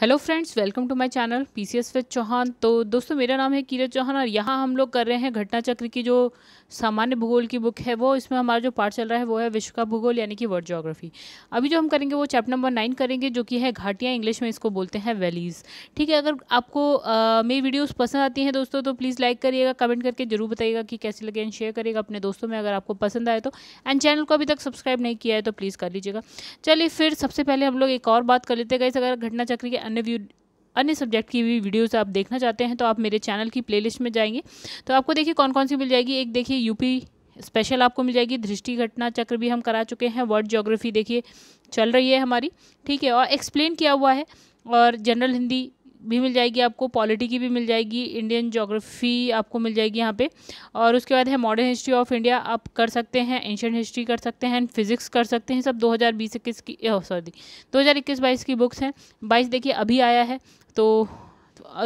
hello friends welcome to my channel PCS with Chauhan तो दोस्तों मेरा नाम है कीरत चौहान और यहाँ हम लोग कर रहे हैं घटना चक्र की जो सामान्य भूगोल की बुक है वो इसमें हमारा जो पार्ट चल रहा है वो है विश्व का भूगोल यानी कि वर्ल्ड जोग्राफी अभी जो हम करेंगे वो चैप्टर नंबर नाइन करेंगे जो कि है घाटियाँ इंग्लिश में इसको बोलते हैं वैलीज़ ठीक है अगर आपको मेरी वीडियोज़ पसंद आती हैं दोस्तों तो प्लीज़ लाइक करिएगा कमेंट करके जरूर बताइएगा कि कैसे लगे एंड शेयर करिएगा अपने दोस्तों में अगर आपको पसंद आए तो एंड चैनल को अभी तक सब्सक्राइब नहीं किया है तो प्लीज़ कर लीजिएगा चलिए फिर सबसे पहले हम लोग एक और बात कर लेते हैं कैसे अगर घटना चक्र के अन्य व्यू अन्य सब्जेक्ट की भी वीडियोस आप देखना चाहते हैं तो आप मेरे चैनल की प्लेलिस्ट में जाएंगे तो आपको देखिए कौन कौन सी मिल जाएगी एक देखिए यूपी स्पेशल आपको मिल जाएगी दृष्टि घटना चक्र भी हम करा चुके हैं वर्ड जोग्राफी देखिए चल रही है हमारी ठीक है और एक्सप्लेन किया हुआ है और जनरल हिंदी भी मिल जाएगी आपको पॉलिटी की भी मिल जाएगी इंडियन जोग्राफ़ी आपको मिल जाएगी यहाँ पे और उसके बाद है मॉडर्न हिस्ट्री ऑफ इंडिया आप कर सकते हैं एंशंट हिस्ट्री कर सकते हैं फिजिक्स कर सकते हैं सब दो हज़ार बीस इक्कीस की सॉरी oh, दो हज़ार इक्कीस बाईस की बुक्स हैं बाईस देखिए अभी आया है तो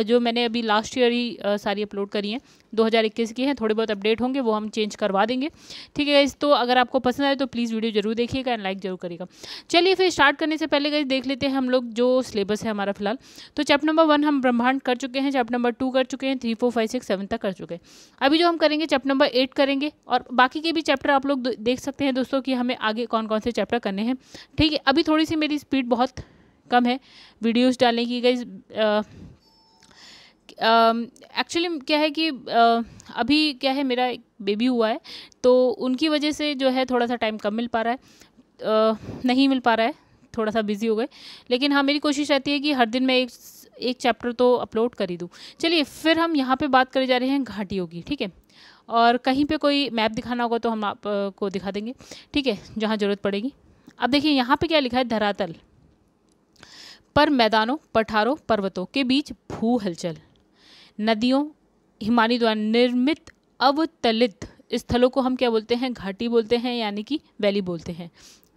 जो मैंने अभी लास्ट ईयर ही सारी अपलोड करी हैं 2021 की हैं थोड़े बहुत अपडेट होंगे वो हम चेंज करवा देंगे ठीक है इस तो अगर आपको पसंद आए तो प्लीज़ वीडियो जरूर देखिएगा एंड लाइक जरूर करिएगा चलिए फिर स्टार्ट करने से पहले गई देख लेते हैं हम लोग जो सिलेबस है हमारा फिलहाल तो चैप्टर नंबर वन हम ब्रह्मांड कर चुके हैं चैप्टर नंबर टू कर चुके हैं three four five six seven तक कर चुके हैं अभी जो हम करेंगे चैप्टर नंबर एट करेंगे और बाकी के भी चैप्टर आप लोग देख सकते हैं दोस्तों कि हमें आगे कौन कौन से चैप्टर करने हैं ठीक है अभी थोड़ी सी मेरी स्पीड बहुत कम है वीडियोस डालने की गई एक्चुअली क्या है कि uh, अभी क्या है मेरा एक बेबी हुआ है तो उनकी वजह से जो है थोड़ा सा टाइम कम मिल पा रहा है uh, नहीं मिल पा रहा है थोड़ा सा बिज़ी हो गए लेकिन हाँ मेरी कोशिश रहती है कि हर दिन मैं एक एक चैप्टर तो अपलोड कर ही दूँ चलिए फिर हम यहाँ पे बात करे जा रहे हैं घाटियों की ठीक है और कहीं पे कोई मैप दिखाना होगा तो हम आपको दिखा देंगे ठीक है जहाँ ज़रूरत पड़ेगी अब देखिए यहाँ पे क्या लिखा है धरातल पर मैदानों पठारों पर्वतों के बीच भू हलचल नदियों हिमानी द्वारा निर्मित अवतलित स्थलों को हम क्या बोलते हैं घाटी बोलते हैं यानी कि वैली बोलते हैं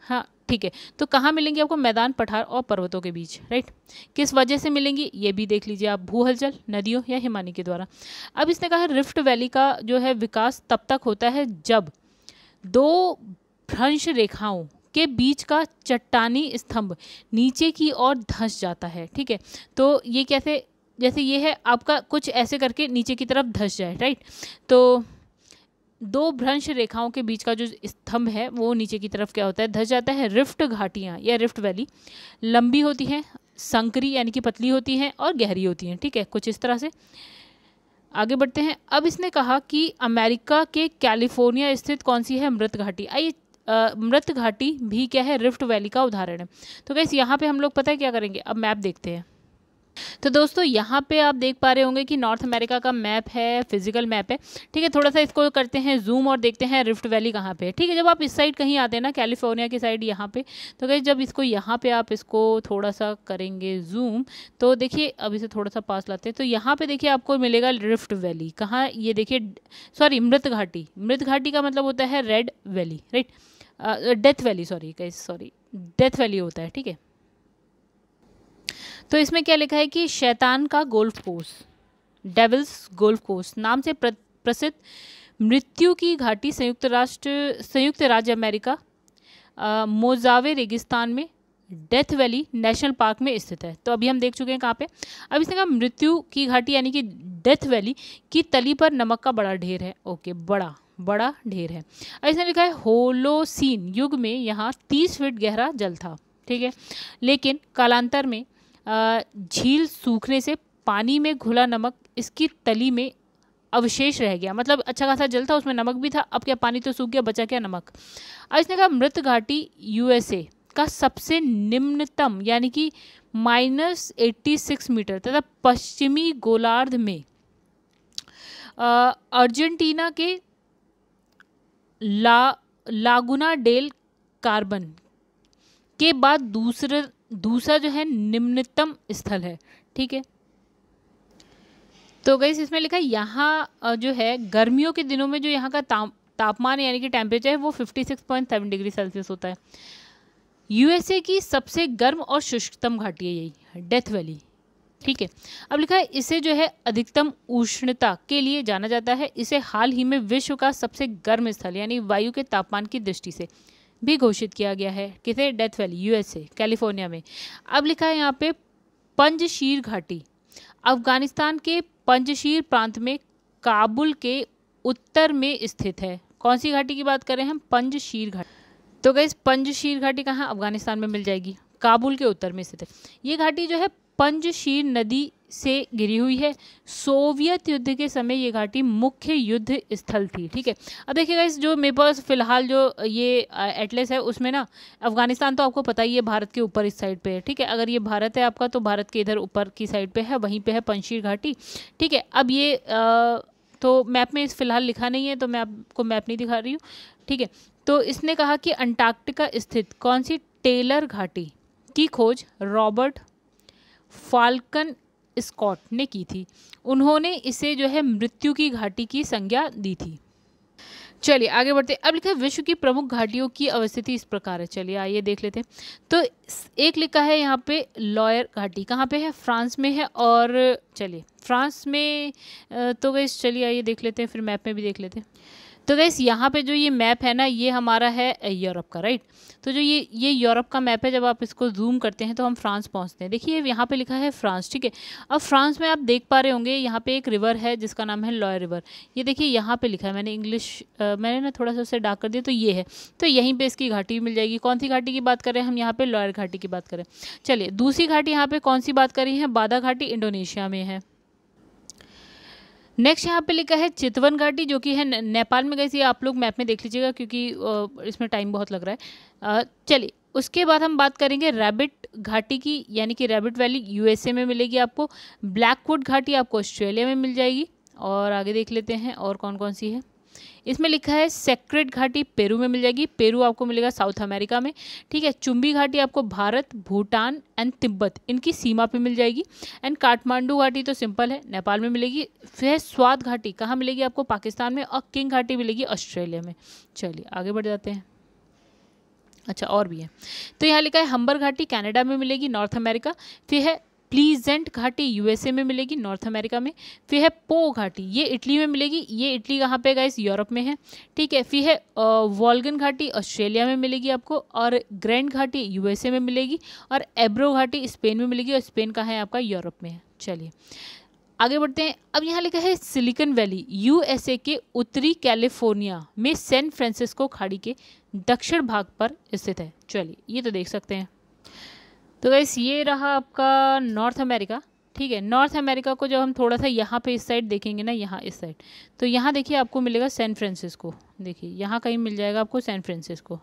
हाँ ठीक है तो कहाँ मिलेंगे आपको मैदान पठार और पर्वतों के बीच राइट किस वजह से मिलेंगी ये भी देख लीजिए आप भूहलचल नदियों या हिमानी के द्वारा अब इसने कहा रिफ्ट वैली का जो है विकास तब तक होता है जब दो भ्रंश रेखाओं के बीच का चट्टानी स्तंभ नीचे की ओर धंस जाता है ठीक है तो ये कैसे जैसे ये है आपका कुछ ऐसे करके नीचे की तरफ धस जाए राइट तो दो भ्रंश रेखाओं के बीच का जो स्तंभ है वो नीचे की तरफ क्या होता है धस जाता है रिफ्ट घाटियाँ या रिफ्ट वैली लंबी होती हैं संकरी यानी कि पतली होती हैं और गहरी होती हैं ठीक है कुछ इस तरह से आगे बढ़ते हैं अब इसने कहा कि अमेरिका के कैलिफोर्निया स्थित कौन सी है मृत घाटी आइए मृत घाटी भी क्या है रिफ्ट वैली का उदाहरण है तो कैसे यहाँ पे हम लोग पता है क्या करेंगे अब मैप देखते हैं तो दोस्तों यहाँ पे आप देख पा रहे होंगे कि नॉर्थ अमेरिका का मैप है फिजिकल मैप है ठीक है थोड़ा सा इसको करते हैं जूम और देखते हैं रिफ्ट वैली कहाँ पे है ठीक है जब आप इस साइड कहीं आते हैं ना कैलिफोर्निया की साइड यहाँ पे तो कहीं जब इसको यहाँ पे आप इसको थोड़ा सा करेंगे जूम तो देखिए अब इसे थोड़ा सा पास लाते हैं तो यहाँ पर देखिए आपको मिलेगा रिफ्ट वैली कहाँ ये देखिए सॉरी मृत घाटी मृत घाटी का मतलब होता है red valley right death valley sorry sorry death valley होता है ठीक है तो इसमें क्या लिखा है कि शैतान का golf course devil's golf course नाम से प्र, प्रसिद्ध मृत्यु की घाटी संयुक्त राष्ट्र संयुक्त राज्य अमेरिका मोजावे रेगिस्तान में डेथ वैली नेशनल पार्क में स्थित है तो अभी हम देख चुके हैं कहाँ पे अब इसने कहा मृत्यु की घाटी यानी कि डेथ वैली की तली पर नमक का बड़ा ढेर है ओके बड़ा बड़ा ढेर है अब इसने लिखा है होलोसीन युग में यहाँ तीस फीट गहरा जल था ठीक है लेकिन कालांतर में झील सूखने से पानी में घुला नमक इसकी तली में अवशेष रह गया मतलब अच्छा खासा जल था उसमें नमक भी था अब क्या पानी तो सूख गया बचा क्या नमक अब इसने कहा मृत घाटी यूएसए का सबसे निम्नतम यानी कि माइनस एट्टी सिक्स मीटर तथा पश्चिमी गोलार्ध में अर्जेंटीना के ला लागुना डेल कार्बन के बाद दूसरे दूसरा जो है निम्नतम स्थल है ठीक है तो गई इसमें लिखा है यहाँ जो है गर्मियों के दिनों में जो यहाँ का ताप तापमान यानी कि टेम्परेचर है वो 56.7 डिग्री सेल्सियस होता है यूएसए की सबसे गर्म और शुष्कतम घाटी है यही डेथ वैली ठीक है अब लिखा है इसे जो है अधिकतम उष्णता के लिए जाना जाता है इसे हाल ही में विश्व का सबसे गर्म स्थल यानी वायु के तापमान की दृष्टि से भी घोषित किया गया है किसे डेथ वैली यूएसए कैलिफोर्निया में अब लिखा है यहाँ पे पंजशीर घाटी अफगानिस्तान के पंजशीर प्रांत में काबुल के उत्तर में स्थित है कौन सी घाटी की बात करें हम पंजशीर घाटी तो इस पंजशीर घाटी कहाँ अफगानिस्तान में मिल जाएगी काबुल के उत्तर में स्थित है ये घाटी जो है पंजशीर नदी से गिरी हुई है सोवियत युद्ध के समय ये घाटी मुख्य युद्ध स्थल थी ठीक है अब देखिएगा इस जो मेरे पास फिलहाल जो ये एटलेस है उसमें ना अफगानिस्तान तो आपको पता ही है भारत के ऊपर इस साइड पे है ठीक है अगर ये भारत है आपका तो भारत के इधर ऊपर की साइड पे है वहीं पे है पंशीर घाटी ठीक है अब ये आ, तो मैप में इस फिलहाल लिखा नहीं है तो मैं आपको मैप नहीं दिखा रही हूँ ठीक है तो इसने कहा कि अंटार्कटिका स्थित कौन सी टेलर घाटी की खोज रॉबर्ट फाल्कन स्कॉट ने की थी उन्होंने इसे जो है मृत्यु की घाटी की संज्ञा दी थी चलिए आगे बढ़ते अब लिखा है विश्व की प्रमुख घाटियों की अवस्थिति इस प्रकार है चलिए आइए देख लेते हैं तो एक लिखा है यहाँ पे लॉयर घाटी कहाँ पे है फ्रांस में है और चलिए फ्रांस में तो वैसे चलिए आइए देख लेते हैं फिर मैप में भी देख लेते हैं तो गैस यहाँ पे जो ये मैप है ना ये हमारा है यूरोप का राइट तो जो ये ये यूरोप का मैप है जब आप इसको जूम करते हैं तो हम फ्रांस पहुँचते हैं देखिए यहाँ पे लिखा है फ्रांस ठीक है अब फ्रांस में आप देख पा रहे होंगे यहाँ पे एक रिवर है जिसका नाम है लॉय रिवर ये देखिए यहाँ पे लिखा है मैंने इंग्लिश मैंने ना थोड़ा सा उसे डाक कर दिया तो ये है तो यहीं पर इसकी घाटी मिल जाएगी कौन सी घाटी की बात करें हम यहाँ पर लॉयर घाटी की बात करें चलिए दूसरी घाटी यहाँ पर कौन सी बात करी है बादा घाटी इंडोनेशिया में है नेक्स्ट यहाँ पे लिखा है चितवन घाटी जो कि है नेपाल में गई थी आप लोग मैप में देख लीजिएगा क्योंकि इसमें टाइम बहुत लग रहा है चलिए उसके बाद हम बात करेंगे रैबिट घाटी की यानी कि रैबिट वैली यूएसए में मिलेगी आपको ब्लैकवुड घाटी आपको ऑस्ट्रेलिया में मिल जाएगी और आगे देख लेते हैं और कौन कौन सी है इसमें लिखा है सेक्रेट घाटी पेरू में मिल जाएगी पेरू आपको मिलेगा साउथ अमेरिका में ठीक है चुंबी घाटी आपको भारत भूटान एंड तिब्बत इनकी सीमा पे मिल जाएगी एंड काठमांडू घाटी तो सिंपल है नेपाल में मिलेगी फिर स्वाद घाटी कहाँ मिलेगी आपको पाकिस्तान में और किंग घाटी मिलेगी ऑस्ट्रेलिया में चलिए आगे बढ़ जाते हैं अच्छा और भी है तो यहाँ लिखा है हम्बर घाटी कनाडा में मिलेगी नॉर्थ अमेरिका फिर है प्लीजेंट घाटी यूएसए में मिलेगी नॉर्थ अमेरिका में फिर है पो घाटी ये इटली में मिलेगी ये इटली कहाँ पे गाइस यूरोप में है ठीक है फिर है वॉल्गन घाटी ऑस्ट्रेलिया में मिलेगी आपको और ग्रैंड घाटी यूएसए में मिलेगी और एब्रो घाटी स्पेन में मिलेगी और स्पेन कहाँ है आपका यूरोप में है चलिए आगे बढ़ते हैं अब यहाँ लिखा है सिलिकन वैली यूएसए के उत्तरी कैलिफोर्निया में सैन फ्रांसिस्को खाड़ी के दक्षिण भाग पर स्थित है चलिए ये तो देख सकते हैं तो गैस ये रहा आपका नॉर्थ अमेरिका ठीक है नॉर्थ अमेरिका को जब हम थोड़ा सा यहाँ पे इस साइड देखेंगे ना यहाँ इस साइड तो यहाँ देखिए आपको मिलेगा सैन फ्रांसिस्को देखिए यहाँ कहीं मिल जाएगा आपको सैन फ्रांसिस्को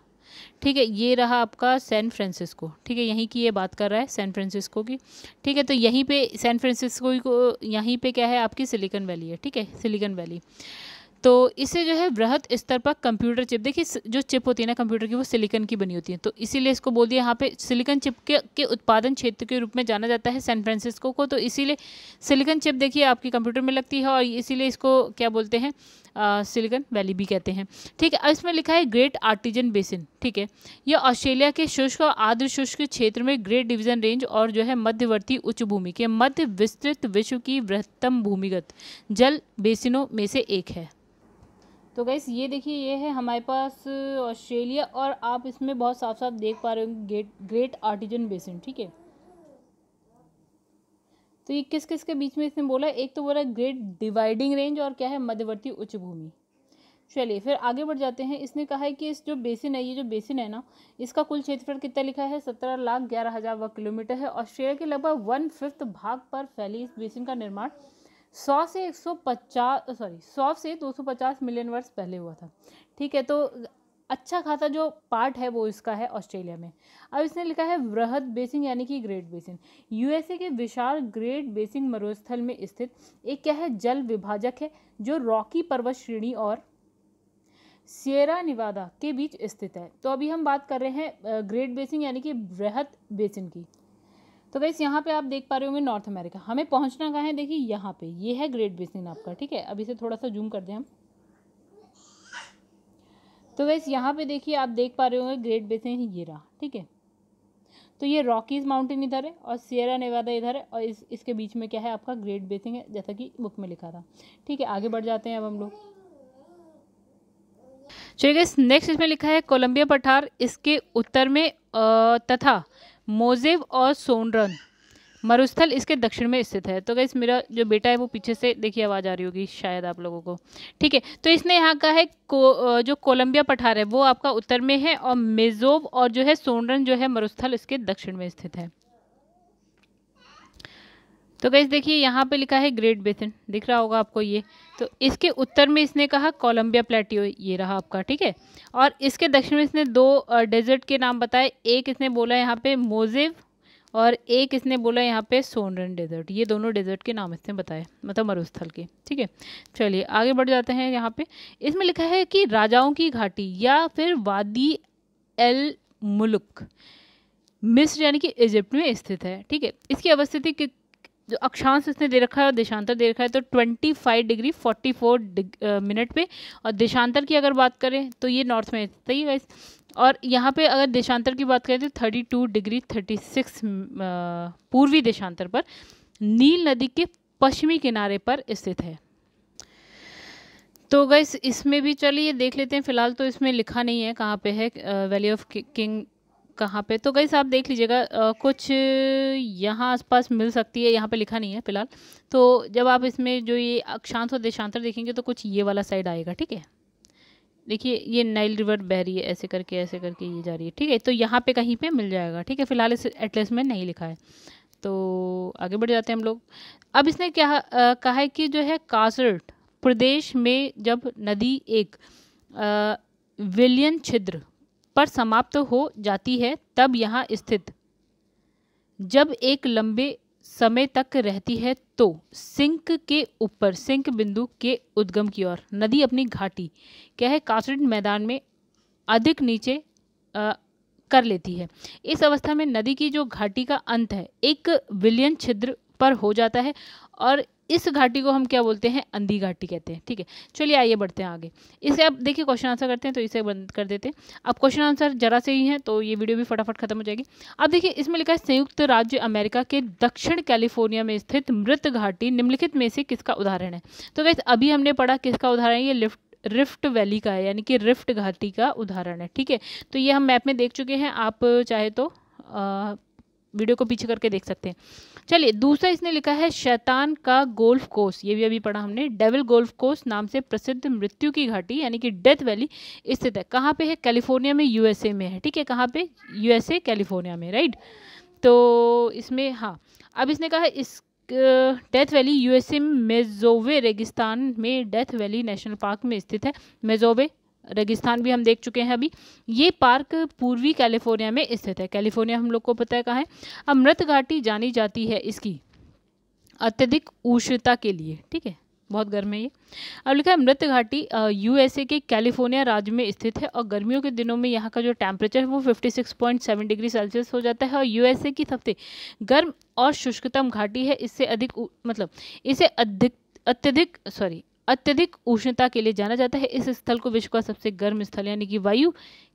ठीक है ये रहा आपका सैन फ्रांसिस्को ठीक है यहीं की ये बात कर रहा है सैन फ्रांसिस्को की ठीक है तो यहीं पे सैन फ्रांसिस्को को यहीं पे क्या है आपकी सिलिकन वैली है ठीक है सिलिकन वैली तो इसे जो है वृहत स्तर पर कंप्यूटर चिप देखिए जो चिप होती है ना कंप्यूटर की वो सिलिकन की बनी होती है तो इसीलिए इसको बोल दिया यहाँ पे सिलिकन चिप के के उत्पादन क्षेत्र के रूप में जाना जाता है सैन फ्रांसिस्को को तो इसीलिए सिलिकन चिप देखिए आपकी कंप्यूटर में लगती है और इसीलिए इसको क्या बोलते हैं सिलिकन वैली भी कहते हैं ठीक है इसमें लिखा है ग्रेट आर्टिजन बेसिन ठीक है यह ऑस्ट्रेलिया के शुष्क और आर्द्र शुष्क क्षेत्र में ग्रेट डिवीजन रेंज और जो है मध्यवर्ती उच्च भूमि के मध्य विस्तृत विश्व की वृहत्तम भूमिगत जल बेसिनों में से एक है तो गैस ये देखिए ये है हमारे पास ऑस्ट्रेलिया और आप इसमें बहुत साफ साफ देख पा रहे हो गेट ग्रेट आर्टिजन बेसिन ठीक है तो ये किस किस के बीच में इसने बोला एक तो बोला ग्रेट डिवाइडिंग रेंज और क्या है मध्यवर्ती उच्च भूमि चलिए फिर आगे बढ़ जाते हैं इसने कहा है कि इस जो बेसिन है ये जो बेसिन है ना इसका कुल क्षेत्रफल कितना लिखा है सत्रह लाख ग्यारह हज़ार वर्ग किलोमीटर है ऑस्ट्रेलिया के लगभग वन फिफ्थ भाग पर फैली इस बेसिन का निर्माण सौ से एक सौ पचास सॉरी सौ से दो सौ पचास मिलियन वर्ष पहले हुआ था ठीक है तो अच्छा खासा जो पार्ट है वो इसका है ऑस्ट्रेलिया में अब इसने लिखा है वृहद बेसिन यानी कि ग्रेट बेसिन यूएसए के विशाल ग्रेट बेसिन मरुस्थल में स्थित एक क्या है जल विभाजक है जो रॉकी पर्वत श्रेणी और सियरा निवादा के बीच स्थित है तो अभी हम बात कर रहे हैं ग्रेट बेसिन यानी कि वृहद बेसिन की तो गैस यहाँ पे आप देख पा रहे होंगे नॉर्थ अमेरिका हमें पहुँचना कहाँ है देखिए यहाँ पे ये है ग्रेट बेसिन आपका ठीक है अब इसे थोड़ा सा जूम कर दें हम तो गैस यहाँ पे देखिए आप देख पा रहे होंगे ग्रेट बेसिन ये रहा ठीक है तो ये रॉकीज़ माउंटेन इधर है और सियरा नेवादा इधर है और इस इसके बीच में क्या है आपका ग्रेट बेसिन है जैसा कि बुक में लिखा था ठीक है आगे बढ़ जाते हैं अब हम लोग चलिए नेक्स्ट इसमें लिखा है कोलंबिया पठार इसके उत्तर में तथा मोजेव और सोनरन मरुस्थल इसके दक्षिण में स्थित है तो गैस मेरा जो बेटा है वो पीछे से देखिए आवाज़ आ रही होगी शायद आप लोगों को ठीक है तो इसने यहाँ का है को, जो कोलंबिया पठार है वो आपका उत्तर में है और मेजोव और जो है सोनरन जो है मरुस्थल इसके दक्षिण में स्थित है तो गैस देखिए यहाँ पे लिखा है ग्रेट बेसिन दिख रहा होगा आपको ये तो इसके उत्तर में इसने कहा कोलंबिया प्लेटियो ये रहा आपका ठीक है और इसके दक्षिण में इसने दो डेजर्ट के नाम बताए एक इसने बोला यहाँ पे मोजेव और एक इसने बोला यहाँ पे सोनरन डेजर्ट ये दोनों डेजर्ट के नाम इसने बताए मतलब मरुस्थल के ठीक है चलिए आगे बढ़ जाते हैं यहाँ पर इसमें लिखा है कि राजाओं की घाटी या फिर वादी एल मुल्क मिस्र यानी कि इजिप्ट में स्थित है ठीक है इसकी अवस्थिति जो अक्षांश इसने दे रखा है और देशांतर दे रखा है तो twenty five degree forty four minute पे और देशांतर की अगर बात करें तो ये नॉर्थ में सही है और यहाँ पे अगर देशांतर की बात करें तो thirty two degree thirty six पूर्वी देशांतर पर नील नदी के पश्चिमी किनारे पर स्थित है तो गई इसमें भी चलिए देख लेते हैं फिलहाल तो इसमें लिखा नहीं है कहाँ पे है वैली ऑफ किंग कहाँ पे तो गई आप देख लीजिएगा कुछ यहाँ आसपास मिल सकती है यहाँ पे लिखा नहीं है फिलहाल तो जब आप इसमें जो ये अक्षांत और देशांतर देखेंगे तो कुछ ये वाला साइड आएगा ठीक है देखिए ये नाइल रिवर बह रही है ऐसे करके ऐसे करके ये जा रही है ठीक है तो यहाँ पे कहीं पे मिल जाएगा ठीक है फिलहाल इस एटलेस में नहीं लिखा है तो आगे बढ़ जाते हैं हम लोग अब इसने क्या आ, कहा है कि जो है कासर्ट प्रदेश में जब नदी एक विलियन छिद्र पर समाप्त हो जाती है तब यहाँ स्थित जब एक लंबे समय तक रहती है तो सिंक के ऊपर सिंक बिंदु के उद्गम की ओर नदी अपनी घाटी क्या है कासरिड मैदान में अधिक नीचे आ, कर लेती है इस अवस्था में नदी की जो घाटी का अंत है एक विलियन छिद्र पर हो जाता है और इस घाटी को हम क्या बोलते हैं अंधी घाटी कहते हैं ठीक है चलिए आइए बढ़ते हैं आगे इसे आप देखिए क्वेश्चन आंसर करते हैं तो इसे बंद कर देते हैं अब क्वेश्चन आंसर जरा से ही है तो ये वीडियो भी फटाफट खत्म हो जाएगी अब देखिए इसमें लिखा है संयुक्त राज्य अमेरिका के दक्षिण कैलिफोर्निया में स्थित मृत घाटी निम्नलिखित में से किसका उदाहरण है तो वैसे अभी हमने पढ़ा किसका उदाहरण है ये लिफ्ट रिफ्ट वैली का है यानी कि रिफ्ट घाटी का उदाहरण है ठीक है तो ये हम मैप में देख चुके हैं आप चाहे तो आ, वीडियो को पीछे करके देख सकते हैं चलिए दूसरा इसने लिखा है शैतान का गोल्फ कोर्स ये भी अभी पढ़ा हमने डेविल गोल्फ कोर्स नाम से प्रसिद्ध मृत्यु की घाटी यानी कि डेथ वैली स्थित है कहाँ पे है कैलिफोर्निया में यूएसए में है ठीक है कहाँ पे यूएसए कैलिफोर्निया में राइट तो इसमें हाँ अब इसने कहा इस डेथ वैली यूएसए मेजोवे रेगिस्तान में डेथ वैली नेशनल पार्क में स्थित है मेजोवे रेगिस्तान भी हम देख चुके हैं अभी ये पार्क पूर्वी कैलिफोर्निया में स्थित है कैलिफोर्निया हम लोग को पता है कहाँ है अब मृत घाटी जानी जाती है इसकी अत्यधिक उष्णता के लिए ठीक है बहुत गर्म है ये अब लिखा है मृत घाटी यूएसए के कैलिफोर्निया राज्य में स्थित है और गर्मियों के दिनों में यहाँ का जो टेम्परेचर है वो 56.7 डिग्री सेल्सियस हो जाता है और यूएसए की सबसे गर्म और शुष्कतम घाटी है इससे अधिक मतलब इसे अधिक अत्यधिक सॉरी अत्यधिक उष्णता के लिए जाना जाता है इस स्थल को विश्व का सबसे गर्म स्थल यानी कि वायु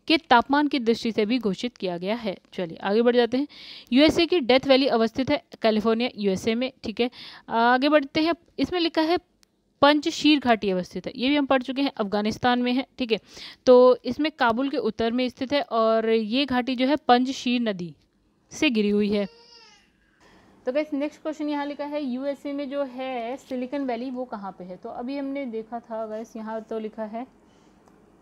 के तापमान की दृष्टि से भी घोषित किया गया है चलिए आगे बढ़ जाते हैं यूएसए की डेथ वैली अवस्थित है कैलिफोर्निया यूएसए में ठीक है आगे बढ़ते हैं इसमें लिखा है पंचशीर घाटी अवस्थित है ये भी हम पढ़ चुके हैं अफगानिस्तान में है ठीक है तो इसमें काबुल के उत्तर में स्थित है और ये घाटी जो है पंचशीर नदी से गिरी हुई है तो गैस नेक्स्ट क्वेश्चन यहाँ लिखा है यूएसए में जो है सिलिकन वैली वो कहाँ पे है तो अभी हमने देखा था गैस यहाँ तो लिखा है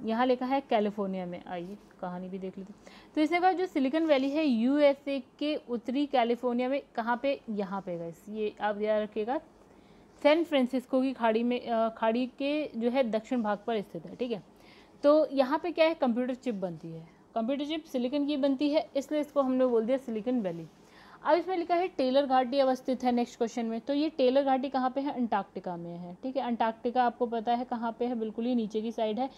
यहाँ लिखा है कैलिफोर्निया में आइए कहानी भी देख लेते तो इसने कहा जो सिलिकन वैली है यूएसए के उत्तरी कैलिफोर्निया में कहाँ पे यहाँ पे गैस ये आप याद रखिएगा सैन फ्रांसिस्को की खाड़ी में खाड़ी के जो है दक्षिण भाग पर स्थित है ठीक है तो यहाँ पर क्या है कंप्यूटर चिप बनती है कंप्यूटर चिप सिलिकन की बनती है इसलिए इसको हमने बोल दिया सिलिकन वैली अब इसमें लिखा है टेलर घाटी अवस्थित है नेक्स्ट क्वेश्चन में तो ये टेलर घाटी कहाँ पे है अंटार्कटिका में है ठीक है अंटार्कटिका आपको पता है कहाँ पे है बिल्कुल ही नीचे की साइड है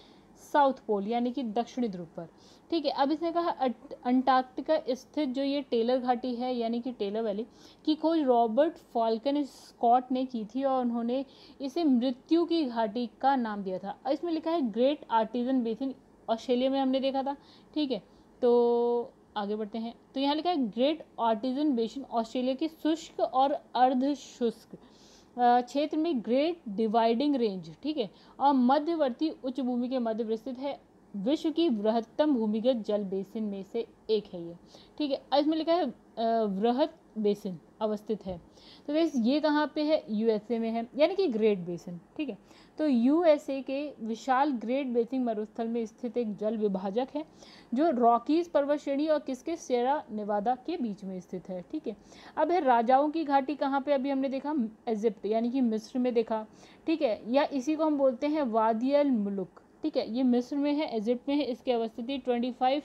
साउथ पोल यानी कि दक्षिणी ध्रुव पर ठीक है अब इसने कहा अं-, अंटार्कटिका स्थित जो ये टेलर घाटी है यानी कि टेलर वैली की खोज रॉबर्ट फॉल्कन स्कॉट ने की थी और उन्होंने इसे मृत्यु की घाटी का नाम दिया था इसमें लिखा है ग्रेट आर्टिजन बेसिन ऑस्ट्रेलिया में हमने देखा था ठीक है तो आगे बढ़ते हैं तो यहाँ लिखा है ग्रेट ऑर्टिजन बेसिन ऑस्ट्रेलिया की शुष्क और अर्ध शुष्क क्षेत्र में ग्रेट डिवाइडिंग रेंज ठीक है और मध्यवर्ती उच्च भूमि के मध्य विस्तृत है विश्व की बृहत्तम भूमिगत जल बेसिन में से एक है ये ठीक है इसमें लिखा है वृहत बेसिन अवस्थित है तो वैसे ये कहाँ पे है यूएसए में है यानी कि ग्रेट बेसिन ठीक है तो यूएसए के विशाल ग्रेट बेसिन मरुस्थल में स्थित एक जल विभाजक है जो रॉकीज पर्वत श्रेणी और किसके सेरा निवादा के बीच में स्थित है ठीक है अब है राजाओं की घाटी कहाँ पे अभी हमने देखा इजिप्ट यानी कि मिस्र में देखा ठीक है या इसी को हम बोलते हैं वादियल मुलुक ठीक है ये मिस्र में है इजिप्ट में है इसकी अवस्थिति ट्वेंटी फाइव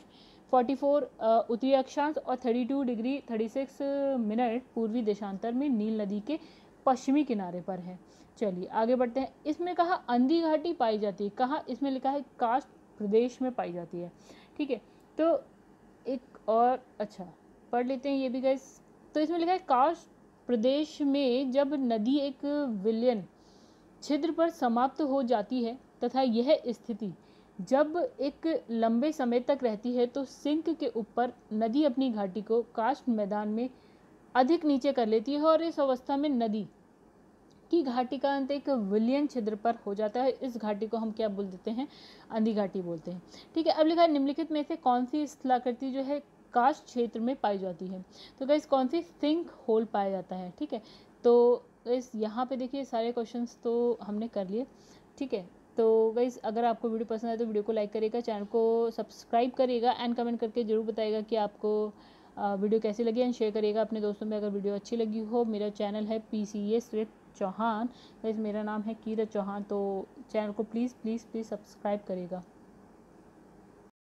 फोर्टी फोर उत्तरी अक्षांश और thirty two degree thirty six minute पूर्वी देशांतर में नील नदी के पश्चिमी किनारे पर है चलिए आगे बढ़ते हैं इसमें कहा अंधी घाटी पाई जाती है कहा इसमें लिखा है कास्ट प्रदेश में पाई जाती है ठीक है तो एक और अच्छा पढ़ लेते हैं ये भी गए तो इसमें लिखा है कास्ट प्रदेश में जब नदी एक विलियन छिद्र पर समाप्त हो जाती है तथा यह स्थिति जब एक लंबे समय तक रहती है तो सिंक के ऊपर नदी अपनी घाटी को कास्ट मैदान में अधिक नीचे कर लेती है और इस अवस्था में नदी की घाटी का अंत एक विलियन छिद्र पर हो जाता है इस घाटी को हम क्या बोल देते हैं अंधी घाटी बोलते हैं ठीक है अब लिखा है निम्नलिखित में से कौन सी स्थलाकृति जो है कास्ट क्षेत्र में पाई जाती है तो गैस कौन सी सिंक होल पाया जाता है ठीक है तो इस यहाँ पे देखिए सारे क्वेश्चंस तो हमने कर लिए ठीक है तो गाइज़ अगर आपको वीडियो पसंद आए तो वीडियो को लाइक करिएगा चैनल को सब्सक्राइब करिएगा एंड कमेंट करके ज़रूर बताइएगा कि आपको वीडियो कैसी लगी एंड शेयर करिएगा अपने दोस्तों में अगर वीडियो अच्छी लगी हो मेरा चैनल है P C A Suresh Chauhan guys मेरा नाम है कीरत चौहान तो चैनल को प्लीज़ प्लीज़ प्लीज़ सब्सक्राइब करिएगा